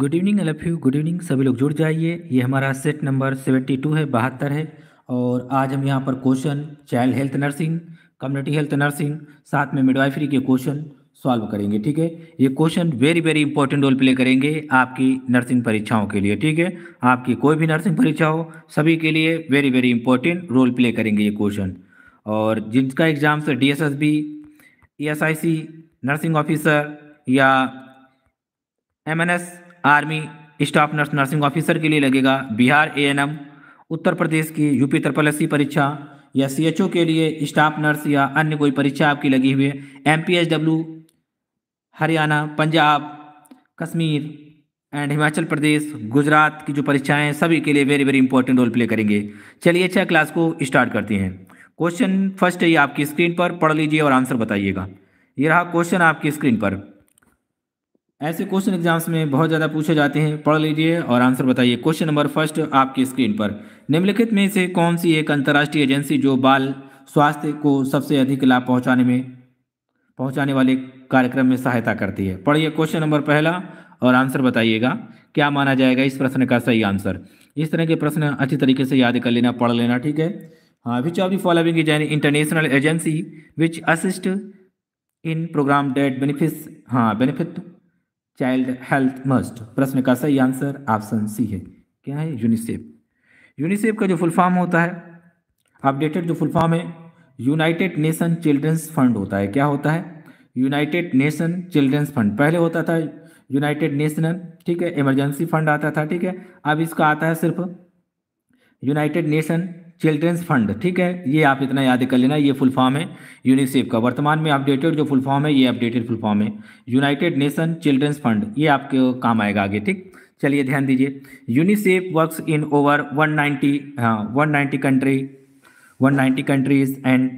Good evening all of you good evening सभी लोग जुड़ जाइए ये हमारा सेट नंबर सेवेंटी टू है बहत्तर है और आज हम यहाँ पर question child health nursing community health nursing साथ में मिडवाइफरी के क्वेश्चन सॉल्व करेंगे ठीक है ये question very very important role play करेंगे आपकी नर्सिंग परीक्षाओं के लिए ठीक है आपकी कोई भी नर्सिंग परीक्षा हो सभी के लिए very very important role play करेंगे ये क्वेश्चन और जिनका एग्जाम से D S S B E S I C nursing officer या M N S army staff nurse nursing officer के लिए लगेगा बिहार ए उत्तर प्रदेश की यूपी त्रिपल एस परीक्षा या सी के लिए स्टाफ नर्स या अन्य कोई परीक्षा आपकी लगी हुई है M P H W Haryana Punjab Kashmir and Himachal Pradesh Gujarat की जो परीक्षाएं हैं सभी के लिए very very important role play करेंगे चलिए अच्छा क्लास को स्टार्ट करते हैं क्वेश्चन फर्स्ट है ये आपकी स्क्रीन पर पढ़ लीजिए और आंसर बताइएगा ये रहा क्वेश्चन आपकी स्क्रीन पर ऐसे क्वेश्चन एग्जाम्स में बहुत ज़्यादा पूछे जाते हैं पढ़ लीजिए और आंसर बताइए क्वेश्चन नंबर फर्स्ट आपकी स्क्रीन पर निम्नलिखित में से कौन सी एक अंतर्राष्ट्रीय एजेंसी जो बाल स्वास्थ्य को सबसे अधिक लाभ पहुँचाने में पहुँचाने वाले कार्यक्रम में सहायता करती है पढ़िए क्वेश्चन नंबर पहला और आंसर बताइएगा क्या माना जाएगा इस प्रश्न का सही आंसर इस तरह के प्रश्न अच्छी तरीके से याद कर लेना पढ़ लेना ठीक है हाँ which of the following is an international agency which assist in programme that benefit हाँ बेनिफिट चाइल्ड हेल्थ मस्ट प्रश्न का सही आंसर ऑप्शन सी है क्या है यूनिसेफ यूनिसेफ का जो फुल फॉर्म होता है अपडेटेड जो फुल फॉर्म है यूनाइटेड नेशन चिल्ड्रंस फंड होता है क्या होता है यूनाइटेड नेशन चिल्ड्रंस फंड पहले होता था यूनाइटेड नेशनल ठीक है इमरजेंसी फंड आता था ठीक है अब इसका आता है सिर्फ यूनाइटेड नेशन चिल्ड्रेंस फंड ठीक है ये आप इतना याद कर लेना ये फुल फॉर्म है यूनिसेफ का वर्तमान में अपडेटेड जो फुल फॉर्म है ये अपडेटेड फुल फॉर्म है यूनाइटेड नेशन चिल्ड्रेंस फंड ये आपके काम आएगा आगे ठीक चलिए ध्यान दीजिए यूनिसेफ वर्क्स इन ओवर 190 हाँ ninety country ninety countries and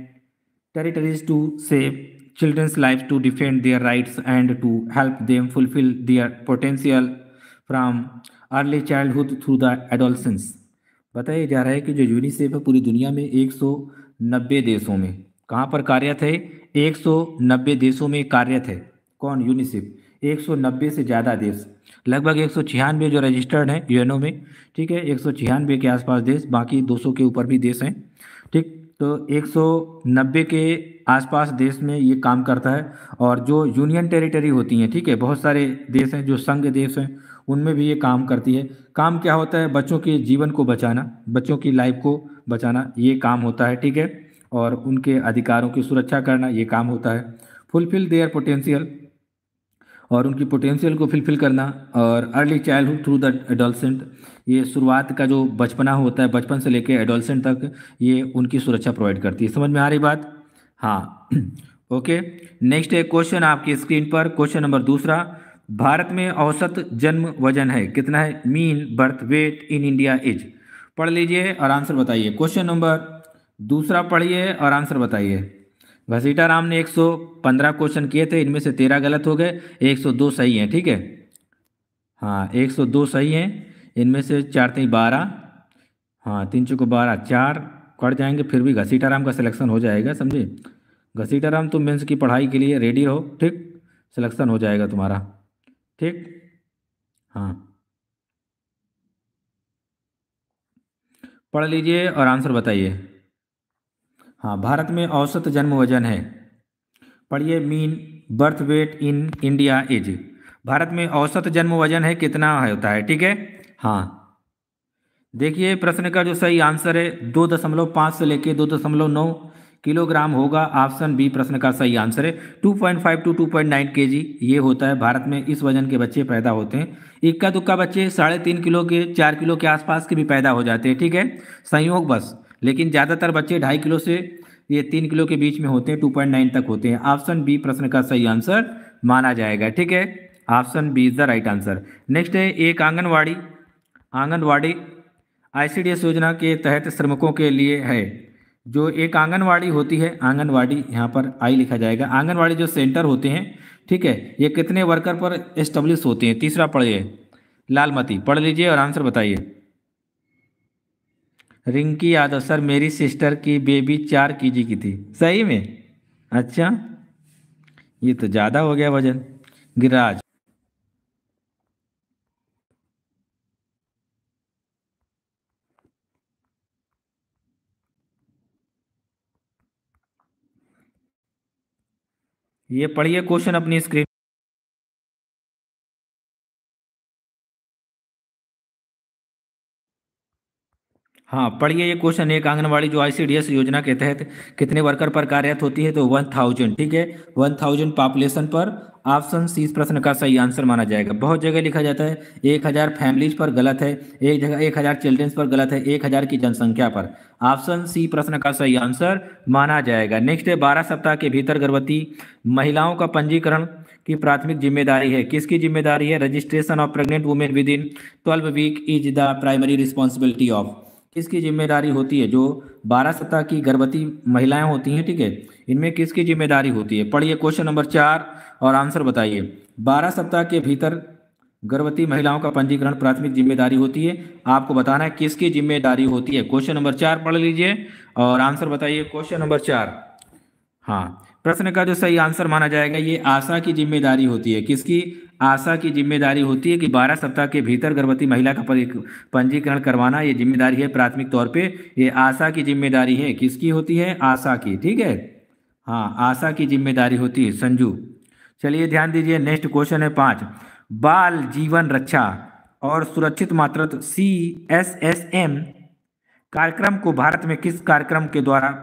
territories to save children's life to defend their rights and to help them fulfil their potential from early childhood through the adolescence बताया जा रहा है कि जो UNICEF है पूरी दुनिया में 190 देशों में कहाँ पर कार्यरत है 190 देशों में कार्यरत है कौन यूनिसेफ 190 से ज़्यादा देश लगभग एक जो रजिस्टर्ड हैं यूएनओ में ठीक है एक के आसपास देश बाकी 200 के ऊपर भी देश हैं ठीक तो 190 के आसपास देश में ये काम करता है और जो यूनियन टेरिटरी होती हैं ठीक है बहुत सारे देश हैं जो संघ देश हैं उनमें भी ये काम करती है काम क्या होता है बच्चों के जीवन को बचाना बच्चों की लाइफ को बचाना ये काम होता है ठीक है और उनके अधिकारों की सुरक्षा करना ये काम होता है फुलफिल देयर पोटेंशियल और उनकी पोटेंशियल को फुलफिल करना और early childhood through the adolescent ये शुरुआत का जो बचपना होता है बचपन से लेकर एडोलसेंट तक ये उनकी सुरक्षा प्रोवाइड करती है समझ में आ रही बात हाँ ओके नेक्स्ट है क्वेश्चन आपकी स्क्रीन पर क्वेश्चन नंबर दूसरा भारत में औसत जन्म वजन है कितना है mean birth weight in India is पढ़ लीजिए और आंसर बताइए क्वेश्चन नंबर दूसरा पढ़िए और आंसर बताइए घसीटा राम ने 115 क्वेश्चन किए थे इनमें से 13 गलत हो गए 102 सही हैं ठीक है हाँ 102 सही हैं इनमें से चार तीन बारह हाँ तीन चौको बारह चार कट जाएंगे फिर भी घसीटा राम का सिलेक्शन हो जाएगा समझे घसीटा राम तुम तो मेन्स की पढ़ाई के लिए रेडी रहो ठीक सिलेक्शन हो जाएगा तुम्हारा ठीक हाँ पढ़ लीजिए और आंसर बताइए हाँ भारत में औसत जन्म वजन है पढ़िए mean birth weight in India is भारत में औसत जन्म वजन है कितना है होता है ठीक है हाँ देखिए प्रश्न का जो सही आंसर है दो दशमलव पाँच से लेके दो दशमलव नौ किलोग्राम होगा ऑप्शन बी प्रश्न का सही आंसर है 2.5 टू 2.9 केजी ये होता है भारत में इस वजन के बच्चे पैदा होते हैं इक्का दुक्का बच्चे साढ़े तीन किलो के चार किलो के आसपास के भी पैदा हो जाते हैं ठीक है संयोग बस लेकिन ज़्यादातर बच्चे ढाई किलो से ये तीन किलो के बीच में होते हैं टू पॉइंट नाइन तक होते हैं ऑप्शन बी प्रश्न का सही आंसर माना जाएगा ठीक है option B is the right answer next है एक आंगनवाड़ी आंगनवाड़ी आई योजना के तहत श्रमिकों के लिए है जो एक आंगनवाड़ी होती है आंगनवाड़ी यहाँ पर आई लिखा जाएगा आंगनवाड़ी जो सेंटर होते हैं ठीक है ये कितने वर्कर पर एस्टेब्लिश होते हैं तीसरा पढ़िए लालमती पढ़ लीजिए और आंसर बताइए रिंकी यादव सर मेरी सिस्टर की बेबी चार के जी की थी सही में अच्छा ये तो ज़्यादा हो गया वजन गिराज ये पढ़िए क्वेश्चन अपनी स्क्रीन हाँ पढ़िए ये क्वेश्चन एक आंगनवाड़ी जो आईसीडीएस योजना के तहत कितने वर्कर पर कार्यरत होती है तो वन थाउजेंड ठीक है वन थाउजेंड पॉपुलेशन पर ऑप्शन सी इस प्रश्न का सही आंसर माना जाएगा बहुत जगह लिखा जाता है एक हजार फैमिलीज पर गलत है एक जगह एक हजार चिल्ड्रेंस पर गलत है एक हजार की जनसंख्या पर ऑप्शन सी प्रश्न का सही आंसर माना जाएगा नेक्स्ट है बारह सप्ताह के भीतर गर्भवती महिलाओं का पंजीकरण की प्राथमिक जिम्मेदारी है किसकी जिम्मेदारी है registration of pregnant women within twelve week is the primary responsibility of किसकी जिम्मेदारी होती है जो बारह सत्ता की गर्भवती महिलाएं होती हैं ठीक है इनमें किसकी जिम्मेदारी होती है पढ़िए क्वेश्चन नंबर चार और आंसर बताइए बारह सप्ताह के भीतर गर्भवती महिलाओं का पंजीकरण प्राथमिक जिम्मेदारी होती है आपको बताना है किसकी जिम्मेदारी होती है क्वेश्चन नंबर चार पढ़ लीजिए और आंसर बताइए क्वेश्चन नंबर चार हाँ प्रश्न का जो सही आंसर माना जाएगा ये आशा की जिम्मेदारी होती है किसकी आशा की जिम्मेदारी होती है कि 12 सप्ताह के भीतर गर्भवती महिला का पंजीकरण करवाना ये जिम्मेदारी है प्राथमिक तौर पे ये आशा की जिम्मेदारी है किसकी होती है आशा की ठीक है हाँ आशा की जिम्मेदारी होती है संजू चलिए ध्यान दीजिए नेक्स्ट क्वेश्चन है पाँच बाल जीवन रक्षा और सुरक्षित मातृत्व सी एस एस एम कार्यक्रम को भारत में किस कार्यक्रम के द्वारा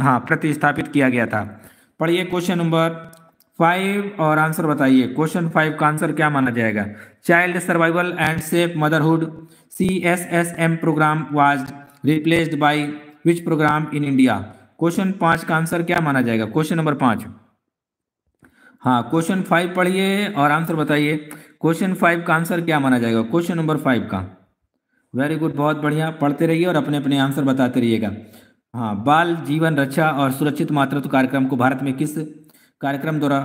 हाँ प्रतिस्थापित किया गया था पढ़िए क्वेश्चन नंबर फाइव और आंसर बताइए क्वेश्चन फाइव का आंसर क्या माना जाएगा child survival and safe motherhood C S S M programme was replaced by which programme in India question पांच का आंसर क्या माना जाएगा क्वेश्चन नंबर पांच हाँ क्वेश्चन फाइव पढ़िए और आंसर बताइए क्वेश्चन फाइव का आंसर क्या माना जाएगा क्वेश्चन नंबर फाइव का वेरी गुड बहुत बढ़िया पढ़ते रहिए और अपने अपने आंसर बताते रहिएगा हाँ बाल जीवन रक्षा और सुरक्षित मातृत्व कार्यक्रम को भारत में किस कार्यक्रम द्वारा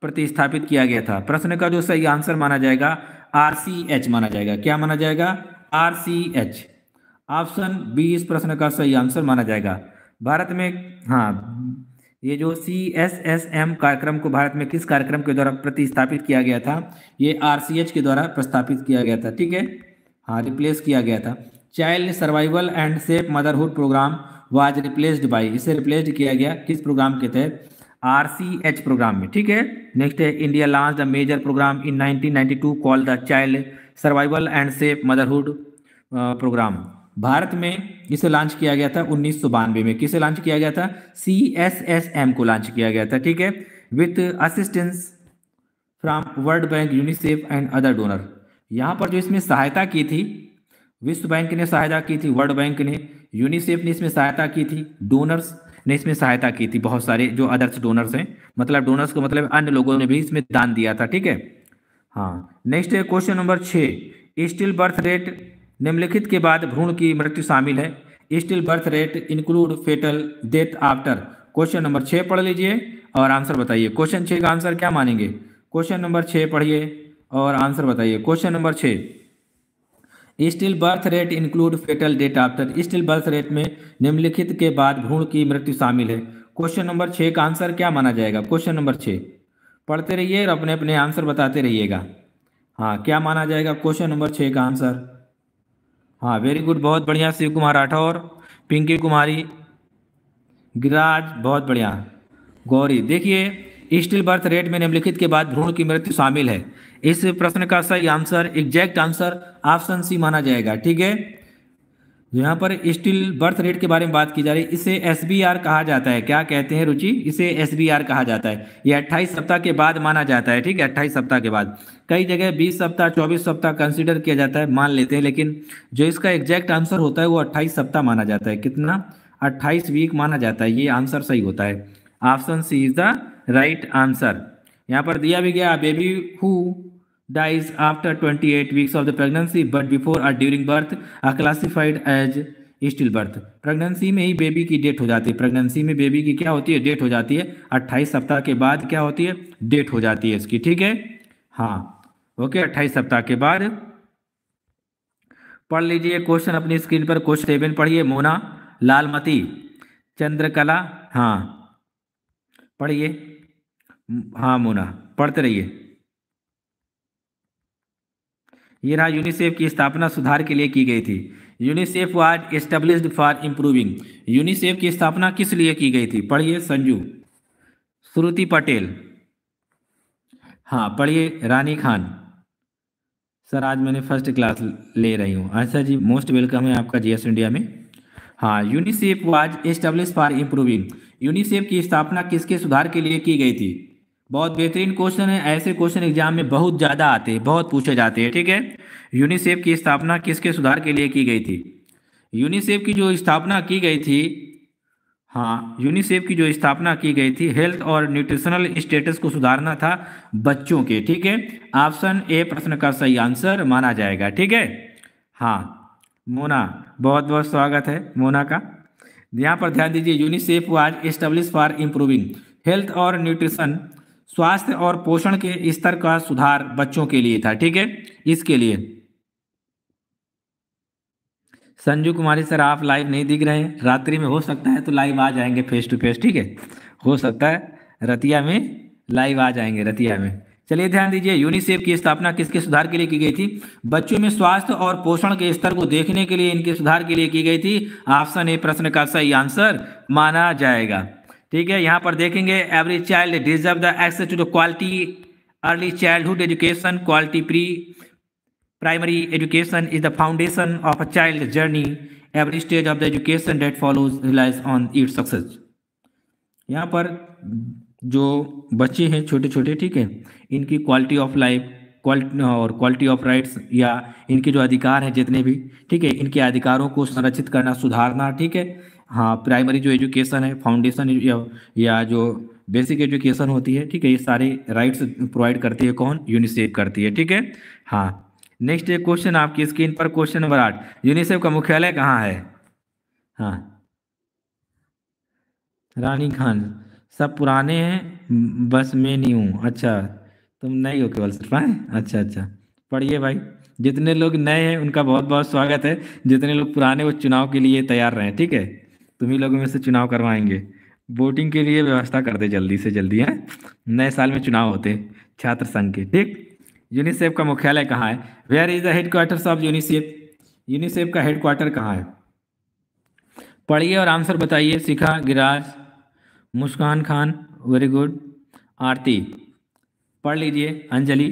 प्रतिस्थापित किया गया था प्रश्न का जो सही आंसर माना जाएगा आर सी एच माना जाएगा क्या माना जाएगा R C H option B इस प्रश्न का सही आंसर माना जाएगा भारत में हाँ ये जो सी एस एस एम कार्यक्रम को भारत में किस कार्यक्रम के द्वारा प्रतिस्थापित किया गया था ये आर सी एच के द्वारा प्रस्थापित किया गया था ठीक है हाँ रिप्लेस किया गया था child survival and safe motherhood programme was replaced by इसे रिप्लेस्ड किया गया किस प्रोग्राम के तहत आर सी एच प्रोग्राम में ठीक है नेक्स्ट है India launch the major programme in 1992 ninety two call the child survival and safe motherhood programme भारत में इसे लॉन्च किया गया था उन्नीस में किसे लॉन्च किया गया था सी एस एस एम को लॉन्च किया गया था ठीक है with assistance from World Bank UNICEF and other donor यहाँ पर जो इसमें सहायता की थी विश्व बैंक ने सहायता की थी वर्ल्ड बैंक ने यूनिसेफ ने इसमें सहायता की थी डोनर्स ने इसमें सहायता की थी बहुत सारे जो अदर्स डोनर्स हैं मतलब डोनर्स को मतलब अन्य लोगों ने भी इसमें दान दिया था ठीक है हाँ नेक्स्ट है क्वेश्चन नंबर छः स्टिल बर्थ रेट निम्नलिखित के बाद भ्रूण की मृत्यु शामिल है still birth rate include foetal death after question number छः पढ़ लीजिए और आंसर बताइए क्वेश्चन छः का आंसर क्या मानेंगे क्वेश्चन नंबर छः पढ़िए और आंसर बताइए क्वेश्चन नंबर छः still birth rate include foetal death after still birth rate में निम्नलिखित के बाद भ्रूण की मृत्यु शामिल है क्वेश्चन नंबर छः का आंसर क्या माना जाएगा क्वेश्चन नंबर छः पढ़ते रहिए और अपने अपने आंसर बताते रहिएगा हाँ क्या माना जाएगा क्वेश्चन नंबर छः का आंसर हाँ वेरी गुड बहुत बढ़िया शिव कुमार राठौर पिंकी कुमारी गिराज बहुत बढ़िया गौरी देखिए स्टिल बर्थ रेट में निम्नलिखित के बाद भ्रूण की मृत्यु शामिल है इस प्रश्न का सही answer exact answer option C माना जाएगा ठीक है तो यहाँ पर स्टिल बर्थ रेट के बारे में बात की जा रही है इसे एस कहा जाता है क्या कहते हैं रुचि इसे एस कहा जाता है यह अट्ठाईस सप्ताह के बाद माना जाता है ठीक है अट्ठाईस सप्ताह के बाद कई जगह बीस सप्ताह चौबीस सप्ताह कंसिडर किया जाता है मान लेते हैं लेकिन जो इसका एग्जैक्ट आंसर होता है वो अट्ठाईस सप्ताह माना जाता है कितना अट्ठाईस वीक माना जाता है ये आंसर सही होता है option C is the right answer यहाँ पर दिया भी गया baby who dies after 28 weeks of the pregnancy but before or during birth are classified as birth pregnancy में ही बेबी की डेट हो जाती है प्रेगनेंसी में बेबी की क्या होती है डेट हो जाती है अट्ठाईस सप्ताह के बाद क्या होती है डेट हो जाती है इसकी ठीक है हाँ ओके अट्ठाईस सप्ताह के बाद पढ़ लीजिए क्वेश्चन अपनी स्क्रीन पर क्वेश्चन सेवन पढ़िए मोना लालमती चंद्रकला हाँ पढ़िए हाँ मोना पढ़ते रहिए ये रहा यूनिसेफ की स्थापना सुधार के लिए की गई थी UNICEF was established for improving UNICEF की स्थापना किस लिए की गई थी पढ़िए संजू श्रुति पटेल हाँ पढ़िए रानी खान सर आज मैंने फर्स्ट क्लास ले रही हूँ अच्छा जी मोस्ट वेलकम है आपका जीएस इंडिया में हाँ UNICEF was establish for improving UNICEF की स्थापना किसके सुधार के लिए की गई थी बहुत बेहतरीन क्वेश्चन है ऐसे क्वेश्चन एग्जाम में बहुत ज़्यादा आते हैं बहुत पूछे जाते हैं ठीक है यूनिसेफ की स्थापना किसके सुधार के लिए की गई थी यूनिसेफ की जो स्थापना की गई थी हाँ यूनिसेफ की जो स्थापना की गई थी हेल्थ और न्यूट्रिशनल स्टेटस को सुधारना था बच्चों के ठीक है ऑप्शन ए प्रश्न का सही आंसर माना जाएगा ठीक है हाँ मोना बहुत बहुत स्वागत है मोना का यहाँ पर ध्यान दीजिए UNICEF was establish for improving health और न्यूट्रिशन स्वास्थ्य और पोषण के स्तर का सुधार बच्चों के लिए था ठीक है इसके लिए संजू कुमारी सर आप लाइव नहीं दिख रहे हैं रात्रि में हो सकता है तो लाइव आ जाएंगे फेस टू फेस ठीक है हो सकता है रतिया में लाइव आ जाएंगे रतिया में चलिए ध्यान दीजिए यूनिसेफ की स्थापना किसके सुधार के लिए की गई थी बच्चों में स्वास्थ्य और पोषण के स्तर को देखने के लिए इनके सुधार के लिए की गई थी ऑप्शन ए प्रश्न का सही आंसर माना जाएगा ठीक है यहाँ पर देखेंगे every child deserve the access to the quality early childhood education quality pre primary education is the foundation of a child journey every stage of the education that follows relies on it success यहाँ पर जो बच्चे हैं छोटे छोटे ठीक है इनकी क्वालिटी ऑफ लाइफ क्वालिटी और क्वालिटी ऑफ राइट्स या इनके जो अधिकार हैं जितने भी ठीक है इनके अधिकारों को संरक्षित करना सुधारना ठीक है हाँ प्राइमरी जो एजुकेशन है फाउंडेशन या, या जो बेसिक एजुकेशन होती है ठीक है ये सारे राइट्स प्रोवाइड करती है कौन यूनिसेफ करती है ठीक है हाँ नेक्स्ट एक क्वेश्चन आपकी स्क्रीन पर क्वेश्चन नंबर आठ यूनिसेफ का मुख्यालय कहाँ है हाँ रानी खान सब पुराने हैं बस मैं नहीं हूँ अच्छा तुम नहीं हो केवल सिर्फ हाँ? अच्छा अच्छा पढ़िए भाई जितने लोग नए हैं उनका बहुत बहुत स्वागत है जितने लोग पुराने वो चुनाव के लिए तैयार रहे ठीक है तुम्ही लोगों में से चुनाव करवाएंगे वोटिंग के लिए व्यवस्था कर दे जल्दी से जल्दी है नए साल में चुनाव होते छात्र संघ के ठीक यूनिसेफ का मुख्यालय कहाँ है where is the headquarters of UNICEF UNICEF का हेडक्वार्टर कहाँ है पढ़िए और आंसर बताइए शिखा गिराज मुस्कान खान वेरी गुड आरती पढ़ लीजिए अंजलि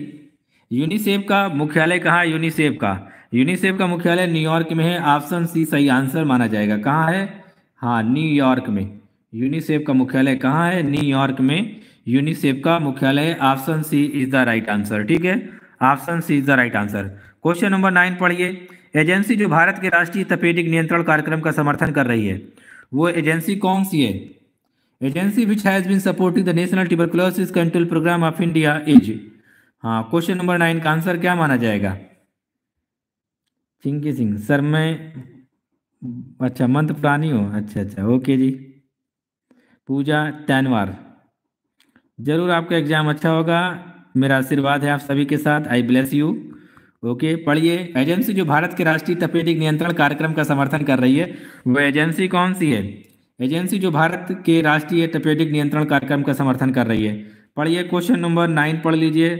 यूनिसेफ का मुख्यालय कहाँ यूनिसेफ का यूनिसेफ का मुख्यालय न्यूयॉर्क में है ऑप्शन सी सही आंसर माना जाएगा कहाँ है हाँ न्यूयॉर्क में यूनिसेफ का मुख्यालय कहाँ है न्यूयॉर्क में यूनिसेफ का मुख्यालय option C is the right answer ठीक है option C is the right answer question number nine पढ़िए एजेंसी जो भारत के राष्ट्रीय तपेदिक नियंत्रण कार्यक्रम का समर्थन कर रही है वो एजेंसी कौन सी है agency which has been supporting the national tuberculosis control programme of India is हाँ क्वेश्चन नंबर नाइन का आंसर क्या माना जाएगा चिंकी सिंह सर मैं अच्छा मंथ प्राणी हो अच्छा अच्छा ओके जी पूजा टैनवार जरूर आपका एग्जाम अच्छा होगा मेरा आशीर्वाद है आप सभी के साथ आई ब्लेस यू ओके पढ़िए एजेंसी जो भारत के राष्ट्रीय तपेदिक नियंत्रण कार्यक्रम का समर्थन कर रही है वह एजेंसी कौन सी है एजेंसी जो भारत के राष्ट्रीय तपेदिक नियंत्रण कार्यक्रम का समर्थन कर रही है पढ़िए क्वेश्चन नंबर नाइन पढ़ लीजिए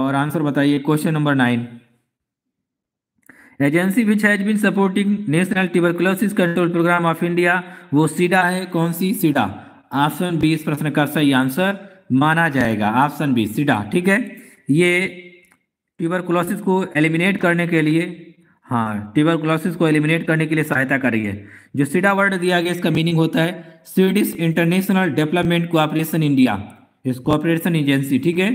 और आंसर बताइए question number nine agency which has been supporting national tuberculosis control programme of India वो सीडा है कौन सी सीडा ऑप्शन बी इस प्रश्न का सही आंसर माना जाएगा ऑप्शन बी सीडा ठीक है ये ट्यूबरकुलोसिस को एलिमिनेट करने के लिए हाँ ट्यूबरकुलोसिस को एलिमिनेट करने के लिए सहायता है जो सीडा वर्ड दिया गया इसका मीनिंग होता है Swedish international development cooperation India इस कोऑपरेशन एजेंसी ठीक है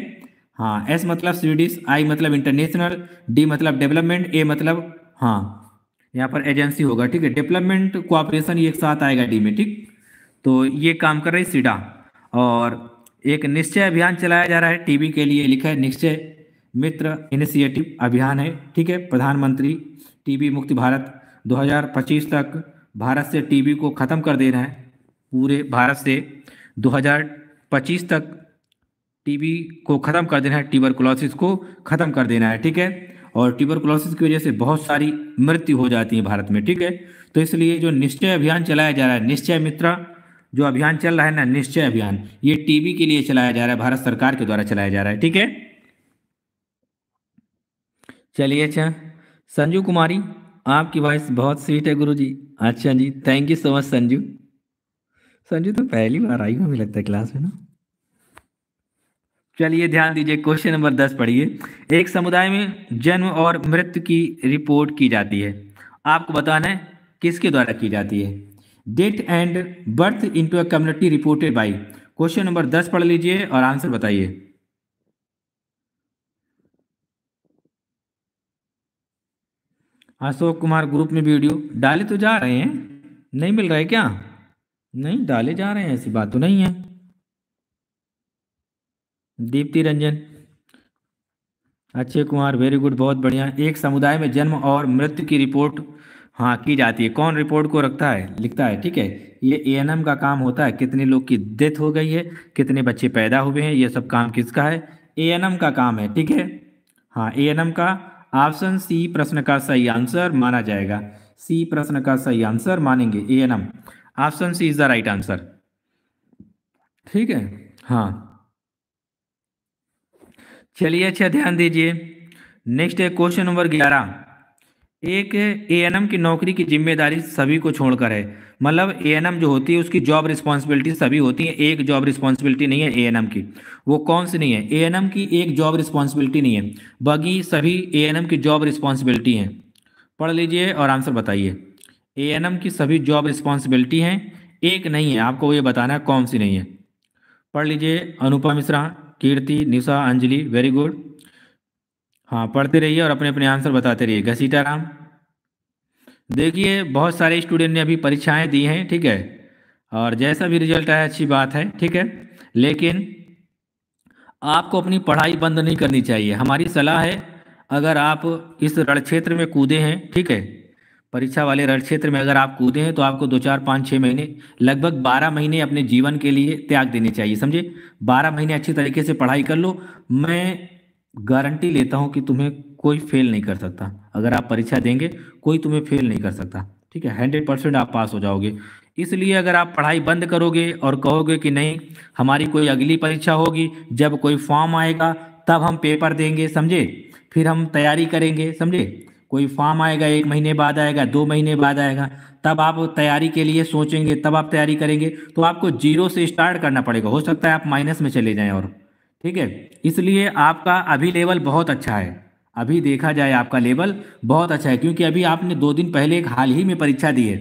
हाँ एस मतलब स्वीडिश आई मतलब इंटरनेशनल डी मतलब डेवलपमेंट ए मतलब हाँ यहाँ पर एजेंसी होगा ठीक है डेवलपमेंट कोऑपरेशन एक साथ आएगा डी में ठीक तो ये काम कर हैं सीडा और एक निश्चय अभियान चलाया जा रहा है टीबी के लिए लिखा है निश्चय मित्र इनिशिएटिव अभियान है ठीक है प्रधानमंत्री टीबी मुक्ति भारत 2025 तक भारत से टीबी को ख़त्म कर दे रहे है पूरे भारत से 2025 तक टीबी को ख़त्म कर देना है ट्यूबर को ख़त्म कर देना है ठीक है और ट्यूबर की वजह से बहुत सारी मृत्यु हो जाती है भारत में ठीक है तो इसलिए जो निश्चय अभियान चलाया जा रहा है निश्चय मित्र जो अभियान चल रहा है ना निश्चय अभियान ये टीबी के लिए चलाया जा रहा है भारत सरकार के द्वारा चलाया जा रहा है ठीक है चलिए अच्छा संजू कुमारी आपकी वॉइस बहुत स्वीट है गुरु जी अच्छा जी thank you so much Sanju Sanju तो पहली बार आई मुझे लगता है क्लास में ना चलिए ध्यान दीजिए क्वेश्चन नंबर दस पढ़िए एक समुदाय में जन्म और मृत्यु की रिपोर्ट की जाती है आपको बताना है किसके द्वारा की जाती है death and birth into a community reported by question number दस पढ़ लीजिए और आंसर बताइए अशोक कुमार ग्रुप में वीडियो डाले तो जा रहे हैं नहीं मिल रहा है क्या नहीं डाले जा रहे हैं ऐसी बात तो नहीं है दीप्ति रंजन अच्छे कुमार वेरी गुड बहुत बढ़िया एक समुदाय में जन्म और मृत्यु की रिपोर्ट हाँ की जाती है कौन रिपोर्ट को रखता है लिखता है ठीक है ये एएनएम का काम होता है कितने लोग की डेथ हो गई है कितने बच्चे पैदा हुए हैं ये सब काम किसका है एएनएम का काम है ठीक है हाँ एएनएम का ऑप्शन सी प्रश्न का सही आंसर माना जाएगा सी प्रश्न का सही आंसर मानेंगे ANM option C is the right answer ठीक है हाँ चलिए अच्छा ध्यान दीजिए नेक्स्ट है क्वेश्चन नंबर ग्यारह एक एएनएम की नौकरी की जिम्मेदारी सभी को छोड़कर है मतलब एएनएम जो होती है उसकी जॉब रिस्पॉन्सिबिलिटी सभी होती है एक जॉब रिस्पॉन्सिबिलिटी नहीं है एएनएम की वो कौन सी नहीं है एएनएम की एक जॉब रिस्पॉन्सिबिलिटी नहीं है बाकी सभी एएनएम की जॉब रिस्पॉन्सिबिलिटी हैं पढ़ लीजिए और आंसर बताइए एम की सभी जॉब रिस्पॉन्सिबिलिटी हैं एक नहीं है आपको ये बताना है कौन सी नहीं है पढ़ लीजिए अनुपम मिश्रा कीर्ति निशा अंजलि वेरी गुड हाँ पढ़ते रहिए और अपने अपने आंसर बताते रहिए घसीटा राम देखिए बहुत सारे स्टूडेंट ने अभी परीक्षाएं दी हैं ठीक है और जैसा भी रिजल्ट आया अच्छी बात है ठीक है लेकिन आपको अपनी पढ़ाई बंद नहीं करनी चाहिए हमारी सलाह है अगर आप इस रण क्षेत्र में कूदे हैं ठीक है परीक्षा वाले रण क्षेत्र में अगर आप कूदे हैं तो आपको दो चार पाँच छः महीने लगभग बारह महीने अपने जीवन के लिए त्याग देने चाहिए समझे बारह महीने अच्छी तरीके से पढ़ाई कर लो मैं गारंटी लेता हूँ कि तुम्हें कोई फेल नहीं कर सकता अगर आप परीक्षा देंगे कोई तुम्हें फेल नहीं कर सकता ठीक है हंड्रेड परसेंट आप पास हो जाओगे इसलिए अगर आप पढ़ाई बंद करोगे और कहोगे कि नहीं हमारी कोई अगली परीक्षा होगी जब कोई फॉर्म आएगा तब हम पेपर देंगे समझे फिर हम तैयारी करेंगे समझे कोई फॉर्म आएगा एक महीने बाद आएगा दो महीने बाद आएगा तब आप तैयारी के लिए सोचेंगे तब आप तैयारी करेंगे तो आपको जीरो से स्टार्ट करना पड़ेगा हो सकता है आप माइनस में चले जाएं और ठीक है इसलिए आपका अभी लेवल बहुत अच्छा है अभी देखा जाए आपका लेवल बहुत अच्छा है क्योंकि अभी आपने दो दिन पहले एक हाल ही में परीक्षा दी है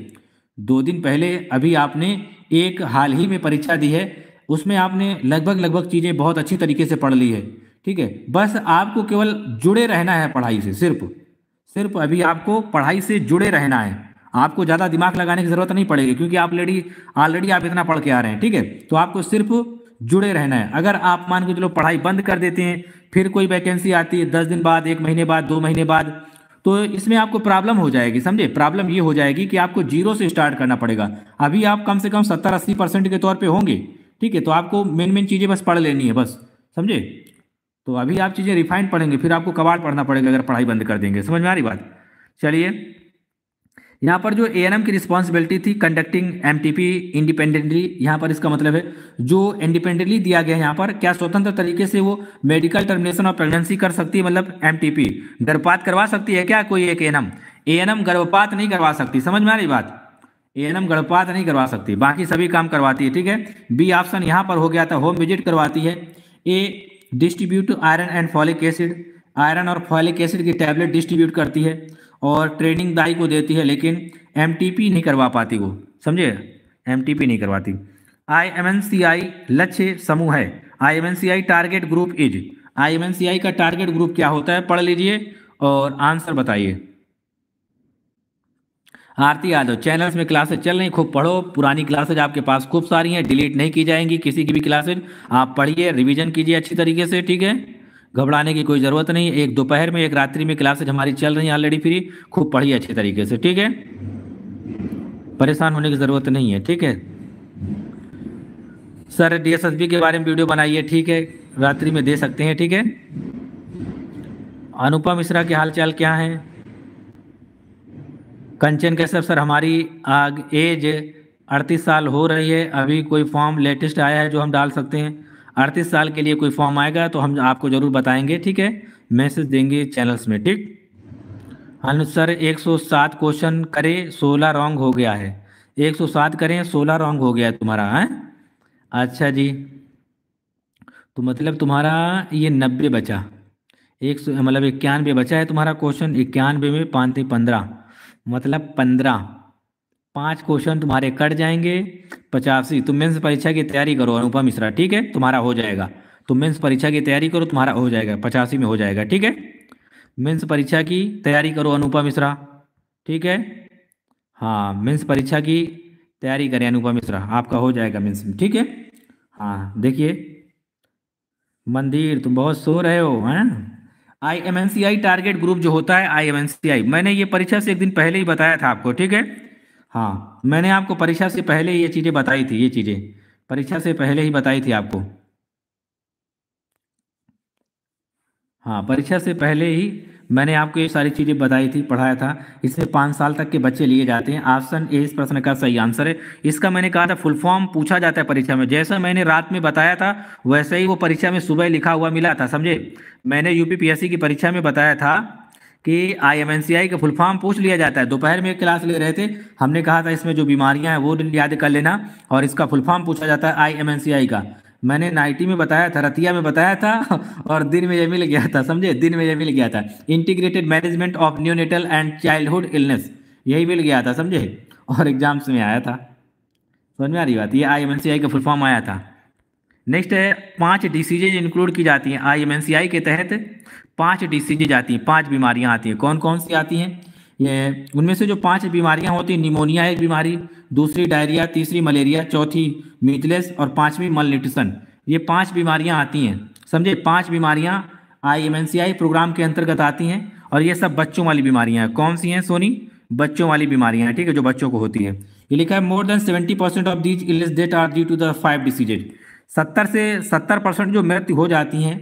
दो दिन पहले अभी आपने एक हाल ही में परीक्षा दी है उसमें आपने लगभग लगभग चीज़ें बहुत अच्छी तरीके से पढ़ ली है ठीक है बस आपको केवल जुड़े रहना है पढ़ाई से सिर्फ सिर्फ अभी आपको पढ़ाई से जुड़े रहना है आपको ज़्यादा दिमाग लगाने की ज़रूरत नहीं पड़ेगी क्योंकि आप लेडी ऑलरेडी आप इतना पढ़ के आ रहे हैं ठीक है तो आपको सिर्फ जुड़े रहना है अगर आप मान के चलो पढ़ाई बंद कर देते हैं फिर कोई वैकेंसी आती है दस दिन बाद एक महीने बाद दो महीने बाद तो इसमें आपको प्रॉब्लम हो जाएगी समझे प्रॉब्लम ये हो जाएगी कि आपको जीरो से स्टार्ट करना पड़ेगा अभी आप कम से कम सत्तर अस्सी परसेंट के तौर पर होंगे ठीक है तो आपको मेन मेन चीज़ें बस पढ़ लेनी है बस समझे तो अभी आप चीज़ें रिफाइंड पढ़ेंगे फिर आपको कबाड़ पढ़ना पड़ेगा अगर पढ़ाई बंद कर देंगे समझ में आ रही बात चलिए यहाँ पर जो ए की रिस्पॉन्सिबिलिटी थी कंडक्टिंग एम इंडिपेंडेंटली यहाँ पर इसका मतलब है जो इंडिपेंडेंटली दिया गया है यहाँ पर क्या स्वतंत्र तरीके से वो मेडिकल टर्मिनेशन ऑफ प्रेगनेंसी कर सकती है मतलब एम गर्भपात करवा सकती है क्या कोई एक एन एम गर्भपात नहीं करवा सकती समझ में आ रही बात एन गर्भपात नहीं करवा सकती बाकी सभी काम करवाती है ठीक है बी ऑप्शन यहाँ पर हो गया था होम विजिट करवाती है a distribute iron and folic acid iron और फॉलिक एसिड की टैबलेट डिस्ट्रीब्यूट करती है और ट्रेनिंग दाई को देती है लेकिन एम नहीं करवा पाती वो समझे एम नहीं करवाती आई एम एन सी आई लक्ष्य समूह है I M N C I target group is I M N C I का टारगेट ग्रुप क्या होता है पढ़ लीजिए और आंसर बताइए आरती यादव चैनल्स में क्लासेज चल रही खूब पढ़ो पुरानी क्लासेज आपके पास खूब सारी हैं डिलीट नहीं की जाएंगी किसी की भी क्लासेज आप पढ़िए रिविजन कीजिए अच्छी तरीके से ठीक है घबराने की कोई ज़रूरत नहीं एक दोपहर में एक रात्रि में क्लासेज हमारी चल रही हैं ऑलरेडी फ्री खूब पढ़िए अच्छे तरीके से ठीक है परेशान होने की ज़रूरत नहीं है ठीक है सर डी के बारे में वीडियो बनाइए ठीक है रात्रि में दे सकते हैं ठीक है अनुपम मिश्रा के हालचाल क्या हैं कंचन कैसे सर हमारी आग एज अड़तीस साल हो रही है अभी कोई फॉर्म लेटेस्ट आया है जो हम डाल सकते हैं अड़तीस साल के लिए कोई फॉर्म आएगा तो हम आपको ज़रूर बताएंगे ठीक है मैसेज देंगे चैनल्स में ठीक अनुज सर 107 क्वेश्चन करें 16 रॉन्ग हो गया है 107 करें 16 रॉन्ग हो गया है तुम्हारा है अच्छा जी तो मतलब तुम्हारा ये नब्बे बचा एक मतलब इक्यानवे बचा है तुम्हारा क्वेश्चन इक्यानवे में पाँच पंद्रह मतलब पंद्रह पांच क्वेश्चन तुम्हारे कट जाएंगे पचासी तुम मेन्स परीक्षा की तैयारी करो अनुपम मिश्रा ठीक है तुम्हारा हो जाएगा तुम मेन्स परीक्षा की तैयारी करो तुम्हारा हो जाएगा पचासी में हो जाएगा ठीक है मेन्स परीक्षा की तैयारी करो अनुपम मिश्रा ठीक है हाँ मेन्स परीक्षा की तैयारी करें अनुपम मिश्रा आपका हो जाएगा मेन्स में ठीक है हाँ देखिए मंदिर तुम बहुत सो रहे हो हैं I M N C I target group जो होता है आई एम एन सी आई मैंने ये परीक्षा से एक दिन पहले ही बताया था आपको ठीक है हाँ मैंने आपको परीक्षा से पहले ही ये चीज़ें बताई थी ये चीज़ें परीक्षा से पहले ही बताई थी आपको हाँ परीक्षा से पहले ही मैंने आपको ये सारी चीज़ें बताई थी पढ़ाया था इसमें पाँच साल तक के बच्चे लिए जाते हैं ऑप्शन ए इस प्रश्न का सही आंसर है इसका मैंने कहा था फुल फॉर्म पूछा जाता है परीक्षा में जैसा मैंने रात में बताया था वैसे ही वो परीक्षा में सुबह लिखा हुआ मिला था समझे मैंने यू की परीक्षा में बताया था कि आई एम एन सी आई का फुल फॉर्म पूछ लिया जाता है दोपहर में क्लास ले रहे थे हमने कहा था इसमें जो बीमारियां हैं वो याद कर लेना और इसका फुल फॉर्म पूछा जाता है I M N C I का मैंने नाइटी में बताया था रतिया में बताया था और दिन में ये मिल गया था समझे दिन में ये मिल गया था integrated management of neonatal and childhood illness यही मिल गया था समझे और एग्जाम्स में आया था समझ में आ रही बात ये आई एम का फुल फॉर्म आया था नेक्स्ट है पांच डिसीजेज इंक्लूड की जाती हैं आई एम के तहत पांच डिसीजेज आती हैं पांच बीमारियां आती हैं कौन कौन सी आती हैं ये उनमें से जो पांच बीमारियां होती हैं निमोनिया एक बीमारी दूसरी डायरिया तीसरी मलेरिया चौथी मीजलेस और पांचवी मल न्यूट्रिशन ये पांच बीमारियां आती हैं समझे पांच बीमारियां आई प्रोग्राम के अंतर्गत आती हैं और ये सब बच्चों वाली बीमारियां कौन सी हैं सोनी बच्चों वाली बीमारियां ठीक है जो बच्चों को होती है ये लिखा है more than seventy percent of these illnesses that are due to the five diseases सत्तर से सत्तर परसेंट जो मृत्यु हो जाती हैं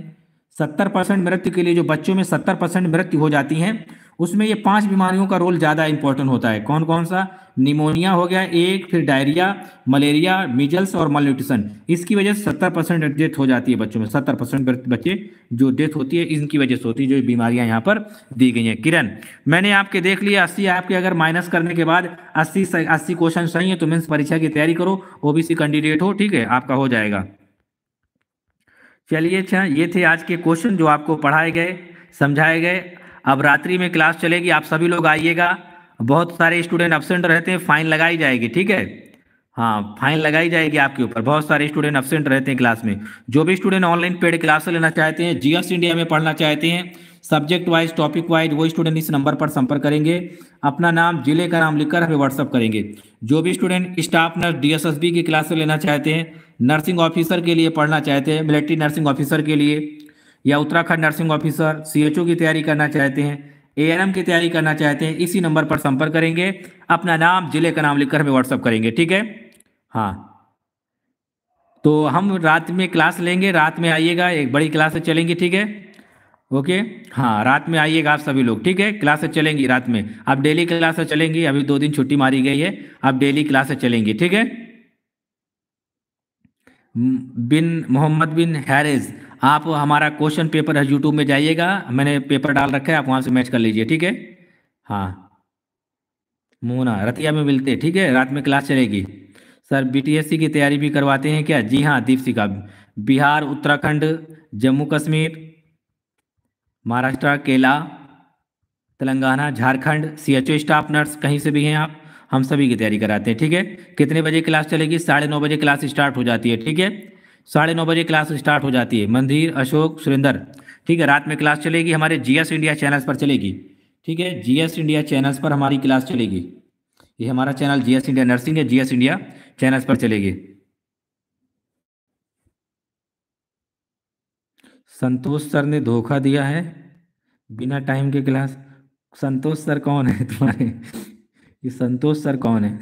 सत्तर परसेंट मृत्यु के लिए जो बच्चों में सत्तर परसेंट मृत्यु हो जाती हैं उसमें ये पांच बीमारियों का रोल ज़्यादा इंपॉर्टेंट होता है कौन कौन सा निमोनिया हो गया एक फिर डायरिया मलेरिया मिजल्स और मल इसकी वजह से सत्तर परसेंट डेथ हो जाती है बच्चों में सत्तर परसेंट बच्चे जो डेथ होती है इनकी वजह से होती है जो बीमारियां यहाँ पर दी गई हैं किरण मैंने आपके देख लिया अस्सी आपके अगर माइनस करने के बाद अस्सी अस्सी क्वेश्चन सही है तो मीन्स परीक्षा की तैयारी करो ओबीसी कैंडिडेट हो ठीक है आपका हो जाएगा चलिए अच्छा ये थे आज के क्वेश्चन जो आपको पढ़ाए गए समझाए गए अब रात्रि में क्लास चलेगी आप सभी लोग आइएगा बहुत सारे स्टूडेंट एबसेंट रहते हैं फाइन लगाई जाएगी ठीक है हाँ फाइन लगाई जाएगी आपके ऊपर बहुत सारे स्टूडेंट एबसेंट रहते हैं क्लास में जो भी स्टूडेंट ऑनलाइन पेड क्लास लेना चाहते हैं जीएस इंडिया में पढ़ना चाहते हैं सब्जेक्ट वाइज टॉपिक वाइज वो स्टूडेंट इस नंबर पर संपर्क करेंगे अपना नाम जिले का नाम लिखकर हमें व्हाट्सअप करेंगे जो भी स्टूडेंट स्टाफ नर्स डीएसएसबी की क्लासेस लेना चाहते हैं नर्सिंग ऑफिसर के लिए पढ़ना चाहते हैं मिलिट्री नर्सिंग ऑफिसर के लिए या उत्तराखंड नर्सिंग ऑफिसर सीएचओ की तैयारी करना चाहते हैं एएनएम की तैयारी करना चाहते हैं इसी नंबर पर संपर्क करेंगे अपना नाम जिले का नाम लिखकर हमें व्हाट्सअप करेंगे ठीक है हाँ तो हम रात में क्लास लेंगे रात में आइएगा एक बड़ी क्लास से चलेंगी ठीक है ओके हाँ रात में आइएगा आप सभी लोग ठीक है से चलेंगी रात में आप डेली से चलेंगी अभी दो दिन छुट्टी मारी गई है आप डेली क्लासेस चलेंगी ठीक है बिन मोहम्मद बिन हैरिस आप हमारा क्वेश्चन पेपर है यूट्यूब में जाइएगा मैंने पेपर डाल रखा है आप वहाँ से मैच कर लीजिए ठीक है हाँ मोना रतिया में मिलते हैं ठीक है रात में क्लास चलेगी सर बीटीएससी की तैयारी भी करवाते हैं क्या जी हाँ दीपशिका बिहार उत्तराखंड जम्मू कश्मीर महाराष्ट्र केला तेलंगाना झारखंड ओ स्टाफ नर्स कहीं से भी हैं आप हम सभी की तैयारी कराते हैं ठीक है कितने बजे क्लास चलेगी साढ़े नौ बजे क्लास स्टार्ट हो जाती है ठीक है साढ़े नौ बजे क्लास स्टार्ट हो जाती है मंदिर अशोक सुरेंद्र ठीक है रात में क्लास चलेगी हमारे जीएस इंडिया चैनल्स पर चलेगी ठीक है जीएस इंडिया चैनल्स पर हमारी क्लास चलेगी ये हमारा चैनल जीएस इंडिया नर्सिंग है जीएस इंडिया चैनल्स पर चलेगी संतोष सर ने धोखा दिया है बिना टाइम के क्लास संतोष सर कौन है तुम्हारे ये संतोष सर कौन है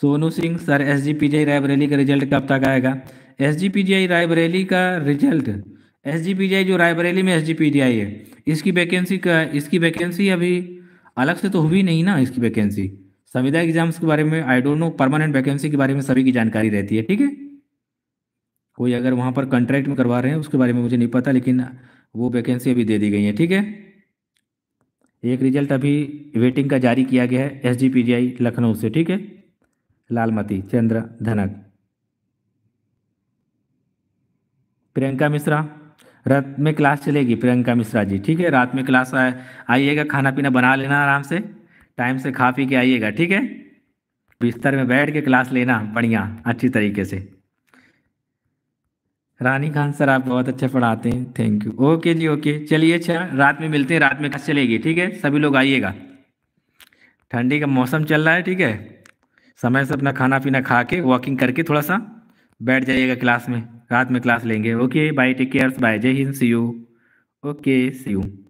Sonu Singh sir S G P G Raebareli का रिजल्ट कब तक आएगा S G P G I Raebareli का result S G P G I जो रायबरेली में एस जी पी जी आई है इसकी वैकेंसी का इसकी वैकेंसी अभी अलग से तो हुई नहीं ना इसकी वैकेंसी संविदा एग्जाम्स के बारे में I don't know permanent vacancy के बारे में सभी की जानकारी रहती है ठीक है कोई अगर वहाँ पर कॉन्ट्रैक्ट में करवा रहे हैं उसके बारे में मुझे नहीं पता लेकिन वो वैकेंसी अभी दे दी गई है ठीक है एक रिजल्ट अभी वेटिंग का जारी किया गया है एस लखनऊ से ठीक है लालमती चंद्र धनक प्रियंका मिश्रा रात में क्लास चलेगी प्रियंका मिश्रा जी ठीक है रात में क्लास आइएगा खाना पीना बना लेना आराम से टाइम से खा पी के आइएगा ठीक है बिस्तर में बैठ के क्लास लेना बढ़िया अच्छी तरीके से रानी खान सर आप बहुत अच्छे पढ़ाते हैं थैंक यू ओके जी ओके चलिए अच्छा रात में मिलते हैं रात में क्लास चलेगी ठीक है सभी लोग आइएगा ठंडी का मौसम चल रहा है ठीक है समय से अपना खाना पीना खा के वॉकिंग करके थोड़ा सा बैठ जाइएगा क्लास में रात में क्लास लेंगे okay bye take cares bye Jai Hind see you okay see you